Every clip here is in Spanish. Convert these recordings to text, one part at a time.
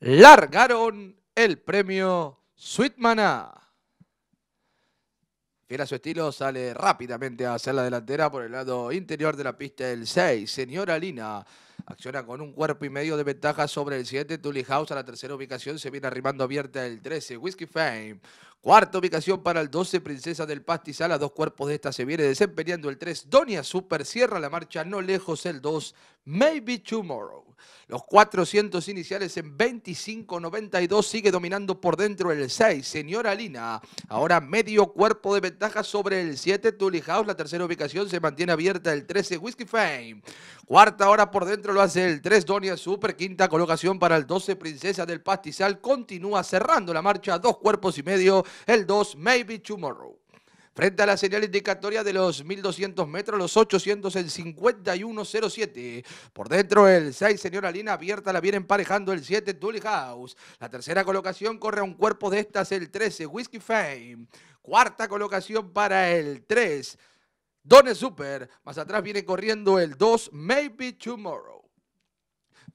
largaron el premio Sweetmana. Maná. su estilo, sale rápidamente A HACER la delantera por el lado interior de la pista el 6. Señora Lina acciona con un cuerpo y medio de ventaja sobre el 7. Tully House a la tercera ubicación se viene arrimando abierta el 13. Whiskey Fame Cuarta ubicación para el 12, Princesa del Pastizal. A dos cuerpos de esta se viene desempeñando el 3. Donia Super cierra la marcha no lejos el 2. Maybe Tomorrow. Los 400 iniciales en 25.92 sigue dominando por dentro el 6, señora Lina. Ahora medio cuerpo de ventaja sobre el 7, Tully House. La tercera ubicación se mantiene abierta el 13, Whiskey Fame. Cuarta hora por dentro lo hace el 3, Donia Super. Quinta colocación para el 12, Princesa del Pastizal. Continúa cerrando la marcha, dos cuerpos y medio el 2 Maybe Tomorrow. Frente a la señal indicatoria de los 1200 metros, los 800 el 5107. Por dentro el 6, señora Lina, abierta la viene emparejando el 7, Tully House. La tercera colocación corre a un cuerpo de estas el 13, Whiskey Fame. Cuarta colocación para el 3, Don Super. Más atrás viene corriendo el 2, Maybe Tomorrow.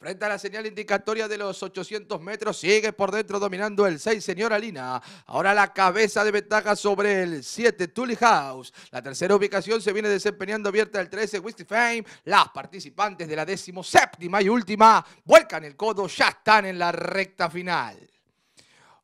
Frente a la señal indicatoria de los 800 metros, sigue por dentro dominando el 6, señora Lina. Ahora la cabeza de ventaja sobre el 7, Tully House. La tercera ubicación se viene desempeñando abierta el 13, Whiskey Fame. Las participantes de la décimo séptima y última vuelcan el codo, ya están en la recta final.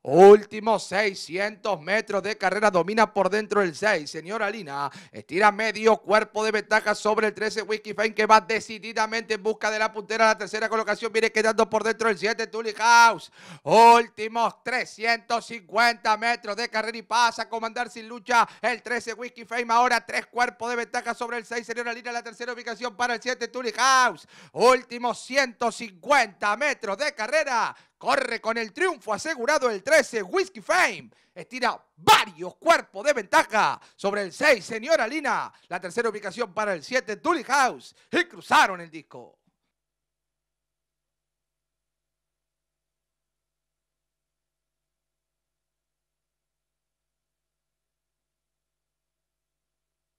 Últimos 600 metros de carrera. Domina por dentro el 6. Señora Lina estira medio cuerpo de ventaja sobre el 13 whiskey Fame, que va decididamente en busca de la puntera. La tercera colocación viene quedando por dentro del 7 Tully House. Últimos 350 metros de carrera y pasa a comandar sin lucha el 13 whiskey Fame. Ahora tres cuerpos de ventaja sobre el 6. Señora Lina la tercera ubicación para el 7 Tully House. Últimos 150 metros de carrera. Corre con el triunfo asegurado el 13, Whiskey Fame. Estira varios cuerpos de ventaja sobre el 6, Señora Lina. La tercera ubicación para el 7, Tully House. Y cruzaron el disco.